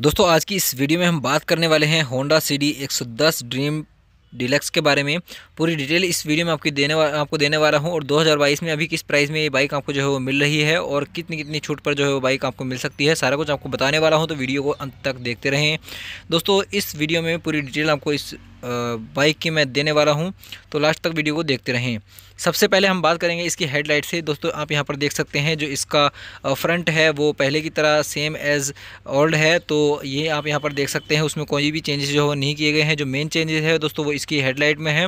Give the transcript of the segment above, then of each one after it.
दोस्तों आज की इस वीडियो में हम बात करने वाले हैं Honda C D Dream Deluxe के बारे में पूरी डिटेल इस वीडियो में आपकी देने वा, आपको देने वाला हूं और 2022 में अभी किस प्राइस में ये बाइक आपको जो है वो मिल रही है और कितनी कितनी छूट पर जो है वो बाइक आपको मिल सकती है सारा कुछ आपको बताने वाला हूं तो वीडियो को अंत तक देखते रहें दोस्तों इस वीडियो में पूरी डिटेल आपको इस बाइक की मैं देने वाला हूँ तो लास्ट तक वीडियो को देखते रहें सबसे पहले हम बात करेंगे इसकी हेडलाइट से दोस्तों आप यहाँ पर देख सकते हैं जो इसका फ्रंट है वो पहले की तरह सेम एज़ ओल्ड है तो ये आप यहाँ पर देख सकते हैं उसमें कोई भी चेंजेस जो है नहीं किए गए हैं जो मेन चेंजेस है दोस्तों वो इसकी हेडलाइट में है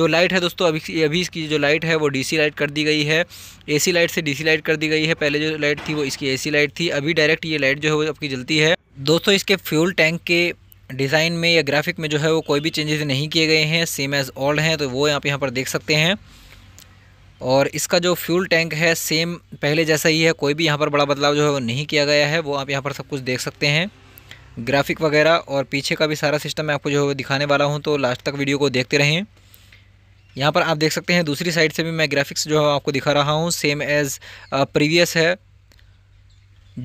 जो लाइट है दोस्तों अभी अभी इसकी जो लाइट है वो डी लाइट कर दी गई है ए लाइट से डी लाइट कर दी गई है पहले जो लाइट थी वो इसकी ए लाइट थी अभी डायरेक्ट ये लाइट जो है वो आपकी जलती है दोस्तों इसके फ्यूल टैंक के डिज़ाइन में या ग्राफिक में जो है वो कोई भी चेंजेस नहीं किए गए हैं सेम एज़ ओल्ड हैं तो वो आप यहाँ पर देख सकते हैं और इसका जो फ्यूल टैंक है सेम पहले जैसा ही है कोई भी यहाँ पर बड़ा बदलाव जो है वो नहीं किया गया है वो आप यहाँ पर सब कुछ देख सकते हैं ग्राफिक वगैरह और पीछे का भी सारा सिस्टम मैं आपको जो है दिखाने वाला हूँ तो लास्ट तक वीडियो को देखते रहें यहाँ पर आप देख सकते हैं दूसरी साइड से भी मैं ग्राफिक्स जो है आपको दिखा रहा हूँ सेम एज़ प्रीवियस है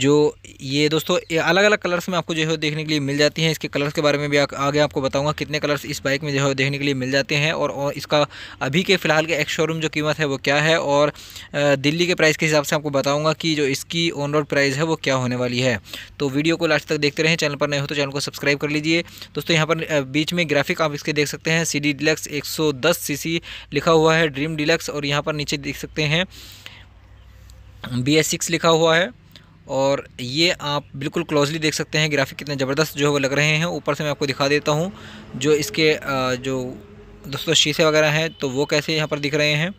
जो ये दोस्तों ये अलग अलग कलर्स में आपको जो है देखने के लिए मिल जाती हैं इसके कलर्स के बारे में भी आ, आगे आपको बताऊंगा कितने कलर्स इस बाइक में जो है देखने के लिए मिल जाते हैं और, और इसका अभी के फ़िलहाल के एक्स शोरूम जो कीमत है वो क्या है और दिल्ली के प्राइस के हिसाब से आपको बताऊँगा कि जो इसकी ऑन रोड प्राइस है वो क्या होने वाली है तो वीडियो को लास्ट तक देखते रहें चैनल पर नहीं हो तो चैनल को सब्सक्राइब कर लीजिए दोस्तों यहाँ पर बीच में ग्राफिक आप इसके देख सकते हैं सी डी डिलक्स एक लिखा हुआ है ड्रीम डिलक्स और यहाँ पर नीचे देख सकते हैं बी लिखा हुआ है और ये आप बिल्कुल क्लोजली देख सकते हैं ग्राफिक कितने ज़बरदस्त जो है वो लग रहे हैं ऊपर से मैं आपको दिखा देता हूँ जो इसके जो दोस्तों शीशे वगैरह हैं तो वो कैसे यहाँ पर दिख रहे हैं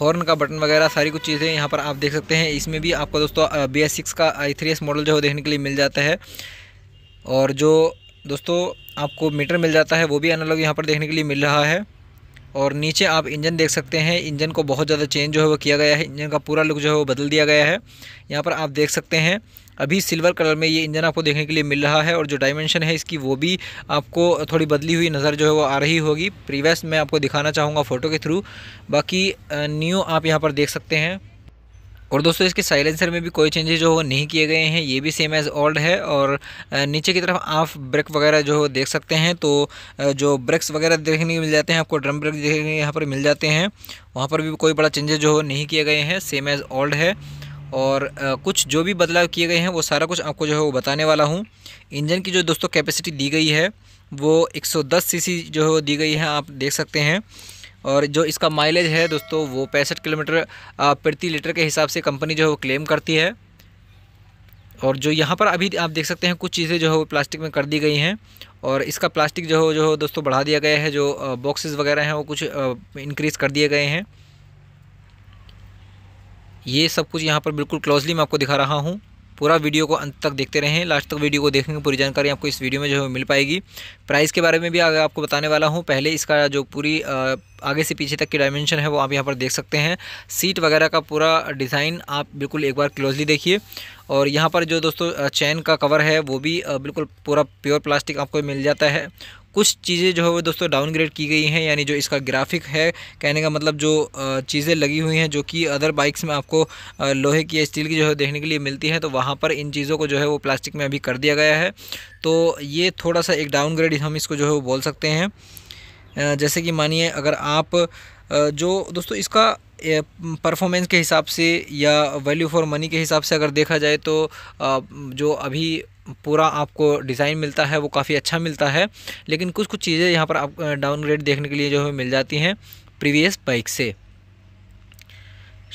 हॉर्न का बटन वगैरह सारी कुछ चीज़ें यहाँ पर आप देख सकते हैं इसमें भी आपको दोस्तों बी एस सिक्स का आई थ्री एस मॉडल जो है देखने के लिए मिल जाता है और जो दोस्तों आपको मीटर मिल जाता है वो भी अनलॉग यहाँ पर देखने के लिए मिल रहा है और नीचे आप इंजन देख सकते हैं इंजन को बहुत ज़्यादा चेंज जो है वो किया गया है इंजन का पूरा लुक जो है वो बदल दिया गया है यहाँ पर आप देख सकते हैं अभी सिल्वर कलर में ये इंजन आपको देखने के लिए मिल रहा है और जो डायमेंशन है इसकी वो भी आपको थोड़ी बदली हुई नज़र जो है वो आ रही होगी प्रीवियस मैं आपको दिखाना चाहूँगा फ़ोटो के थ्रू बाकी न्यू आप यहाँ पर देख सकते हैं और दोस्तों इसके साइलेंसर में भी कोई चेंजेस जो नहीं किए गए हैं ये भी सेम एज़ ओल्ड है और नीचे की तरफ आप ब्रेक वगैरह जो देख सकते हैं तो जो ब्रेक्स वगैरह देखने को मिल जाते हैं आपको ड्रम ब्रेक देखने यहाँ पर मिल जाते हैं वहाँ पर भी कोई बड़ा चेंजेस जो नहीं किए गए हैं सेम एज़ ओल्ड है और कुछ जो भी बदलाव किए गए हैं वो सारा कुछ आपको जो है वो बताने वाला हूँ इंजन की जो दोस्तों कैपेसिटी दी गई है वो सी सी जो है दी गई है आप देख सकते हैं और जो इसका माइलेज है दोस्तों वो पैंसठ किलोमीटर प्रति लीटर के हिसाब से कंपनी जो है वो क्लेम करती है और जो यहाँ पर अभी आप देख सकते हैं कुछ चीज़ें जो है वो प्लास्टिक में कर दी गई हैं और इसका प्लास्टिक जो हो जो हो दोस्तों बढ़ा दिया गया है जो बॉक्सेस वगैरह हैं वो कुछ इंक्रीज़ कर दिए गए हैं ये सब कुछ यहाँ पर बिल्कुल क्लोजली मैं आपको दिखा रहा हूँ पूरा वीडियो को अंत तक देखते रहें लास्ट तक वीडियो को देखेंगे पूरी जानकारी आपको इस वीडियो में जो है मिल पाएगी प्राइस के बारे में भी आगे आपको बताने वाला हूँ पहले इसका जो पूरी आगे से पीछे तक की डायमेंशन है वो आप यहाँ पर देख सकते हैं सीट वगैरह का पूरा डिज़ाइन आप बिल्कुल एक बार क्लोजली देखिए और यहाँ पर जो दोस्तों चैन का कवर है वो भी बिल्कुल पूरा प्योर प्लास्टिक आपको मिल जाता है कुछ चीज़ें जो है वो दोस्तों डाउनग्रेड की गई हैं यानी जो इसका ग्राफिक है कहने का मतलब जो चीज़ें लगी हुई हैं जो कि अदर बाइक्स में आपको लोहे की या स्टील की जो है देखने के लिए मिलती है तो वहाँ पर इन चीज़ों को जो है वो प्लास्टिक में अभी कर दिया गया है तो ये थोड़ा सा एक डाउनग्रेड हम इसको जो है वो बोल सकते हैं जैसे कि मानिए अगर आप जो दोस्तों इसका परफॉर्मेंस के हिसाब से या वैल्यू फॉर मनी के हिसाब से अगर देखा जाए तो जो अभी पूरा आपको डिज़ाइन मिलता है वो काफ़ी अच्छा मिलता है लेकिन कुछ कुछ चीज़ें यहाँ पर आप डाउनग्रेड देखने के लिए जो है मिल जाती हैं प्रीवियस बाइक से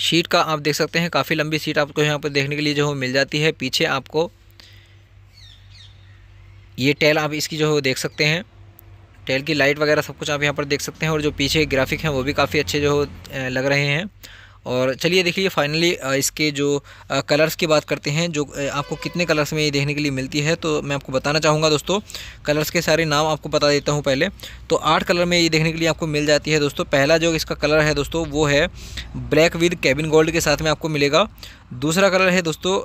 शीट का आप देख सकते हैं काफ़ी लंबी सीट आपको यहाँ पर देखने के लिए जो है मिल जाती है पीछे आपको ये टेल आप इसकी जो है देख सकते हैं टेल की लाइट वगैरह सब कुछ आप यहाँ पर देख सकते हैं और जो पीछे ग्राफिक हैं वो भी काफ़ी अच्छे जो लग रहे हैं और चलिए देखिए फाइनली इसके जो कलर्स की बात करते हैं जो आपको कितने कलर्स में ये देखने के लिए मिलती है तो मैं आपको बताना चाहूँगा दोस्तों कलर्स के सारे नाम आपको बता देता हूँ पहले तो आठ कलर में ये देखने के लिए आपको मिल जाती है दोस्तों पहला जो इसका कलर है दोस्तों वो है ब्लैक विद कैबिन गोल्ड के साथ में आपको मिलेगा दूसरा कलर है दोस्तों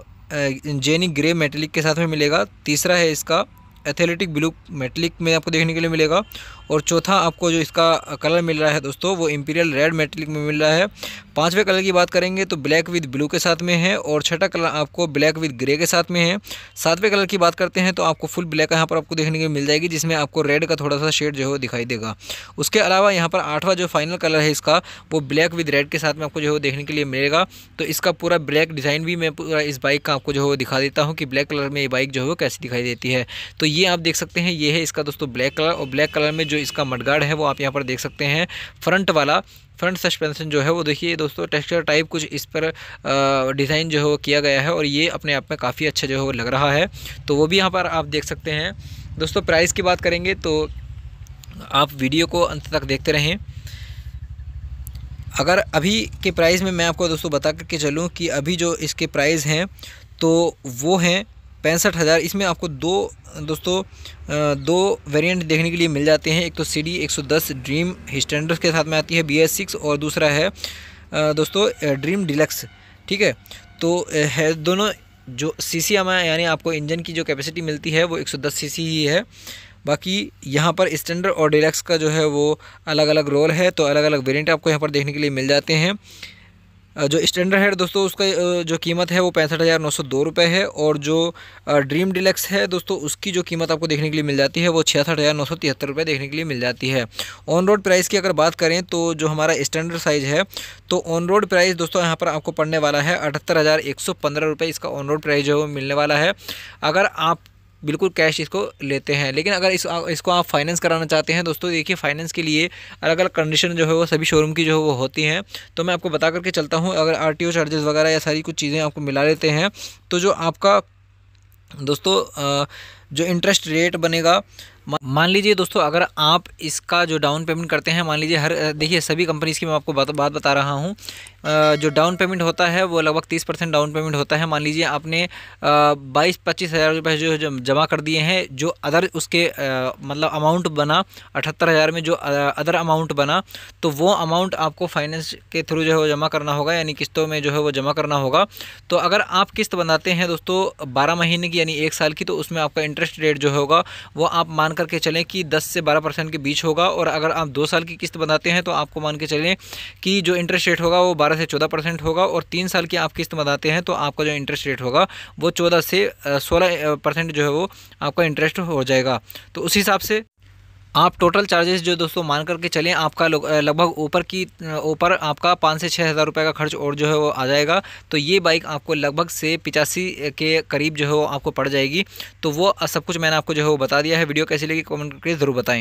जेनी ग्रे मेटेलिक के साथ में मिलेगा तीसरा है इसका एथलेटिक ब्लू मेटलिक में आपको देखने के लिए मिलेगा और चौथा आपको जो इसका कलर मिल रहा है दोस्तों वो इम्पीरियल रेड मेटेलिक में मिल रहा है पाँचवें कलर की बात करेंगे तो ब्लैक विद ब्लू के साथ में है और छठा कलर आपको ब्लैक विद ग्रे के साथ में है सातवें कलर की बात करते हैं तो आपको फुल ब्लैक यहाँ पर आपको देखने को मिल जाएगी जिसमें आपको रेड का थोड़ा सा शेड जो है दिखाई देगा उसके अलावा यहाँ पर आठवां जो फाइनल कलर है इसका वो ब्लैक विद रेड के साथ में आपको जो है देखने के लिए मिलेगा तो इसका पूरा ब्लैक डिज़ाइन भी मैं पूरा इस बाइक का आपको जो है दिखा देता हूँ कि ब्लैक कलर में ये बाइक जो है वो कैसी दिखाई देती है तो ये आप देख सकते हैं ये है इसका दोस्तों ब्लैक कलर और ब्लैक कलर में जो इसका मडगार्ड है वो आप यहाँ पर देख सकते हैं फ्रंट वाला फ्रंट सस्पेंशन जो है वो देखिए दोस्तों टेक्सचर टाइप कुछ इस पर डिज़ाइन जो है वो किया गया है और ये अपने आप में काफ़ी अच्छा जो है वो लग रहा है तो वो भी यहाँ पर आप देख सकते हैं दोस्तों प्राइस की बात करेंगे तो आप वीडियो को अंत तक देखते रहें अगर अभी के प्राइस में मैं आपको दोस्तों बता करके चलूँ कि अभी जो इसके प्राइस हैं तो वो हैं पैंसठ हज़ार इसमें आपको दो दोस्तों दो वेरिएंट देखने के लिए मिल जाते हैं एक तो सी डी एक सौ दस ड्रीम स्टैंडर्ड के साथ में आती है बी एस सिक्स और दूसरा है दोस्तों ड्रीम डिलक्स ठीक है तो है दोनों जो सी सी एम यानी आपको इंजन की जो कैपेसिटी मिलती है वो एक सौ दस सी सी ही है बाकी यहाँ पर स्टैंडर्ड और डिलक्स का जो है वो अलग अलग रोल है तो अलग अलग वेरियंट आपको यहाँ पर देखने के लिए मिल जाते हैं जो स्टैंडर्ड है दोस्तों उसका जो कीमत है वो पैंसठ हज़ार नौ सौ दो रुपये है और जो ड्रीम डिलेक्स है दोस्तों उसकी जो कीमत आपको देखने के लिए मिल जाती है वो छियासठ हज़ार नौ सौ तिहत्तर रुपये देखने के लिए मिल जाती है ऑन रोड प्राइस की अगर बात करें तो जो हमारा स्टैंडर्ड साइज़ है तो ऑन रोड प्राइस दोस्तों यहाँ पर आपको पड़ने वाला है अठहत्तर हज़ार एक सौ पंद्रह रुपये इसका ऑन रोड प्राइस जो है वो मिलने वाला है अगर आप बिल्कुल कैश इसको लेते हैं लेकिन अगर इस इसको आप फाइनेंस कराना चाहते हैं दोस्तों देखिए फाइनेंस के लिए अलग अलग कंडीशन जो है वो सभी शोरूम की जो है वो होती हैं तो मैं आपको बता करके चलता हूँ अगर आर चार्जेस वगैरह या सारी कुछ चीज़ें आपको मिला लेते हैं तो जो आपका दोस्तों जो इंटरेस्ट रेट बनेगा मान लीजिए दोस्तों अगर आप इसका जो डाउन पेमेंट करते हैं मान लीजिए हर देखिए सभी कंपनीज़ की मैं आपको बात बात बता रहा हूँ जो डाउन पेमेंट होता है वो लगभग तीस परसेंट डाउन पेमेंट होता है मान लीजिए आपने बाईस पच्चीस हज़ार रुपये जो जमा कर दिए हैं जो अदर उसके मतलब अमाउंट बना अठहत्तर हज़ार में जो अदर अमाउंट बना तो वो अमाउंट आपको फाइनेंस के थ्रू जो है वो जमा करना होगा यानी किस्तों में जो है वो जमा करना होगा तो अगर आप किस्त बनाते हैं दोस्तों बारह महीने की यानी एक साल की तो उसमें आपका इंटरेस्ट रेट जो होगा वो आप मान करके चलें कि 10 से 12 परसेंट के बीच होगा और अगर आप दो साल की किस्त बनाते हैं तो आपको मान के चलें कि जो इंटरेस्ट रेट होगा वो 12 से 14 परसेंट होगा और तीन साल की आप किस्त बनाते हैं तो आपका जो इंटरेस्ट रेट होगा वो चौदह से सोलह परसेंट जो है वो आपका इंटरेस्ट हो जाएगा तो उस हिसाब से आप टोटल चार्जेस जो दोस्तों मान करके चलें आपका लगभग ऊपर की ऊपर आपका पाँच से छः हज़ार रुपये का खर्च और जो है वो आ जाएगा तो ये बाइक आपको लगभग से पिचासी के करीब जो है वो आपको पड़ जाएगी तो वो सब कुछ मैंने आपको जो है वो बता दिया है वीडियो कैसी लगी कमेंट करके ज़रूर बताएँ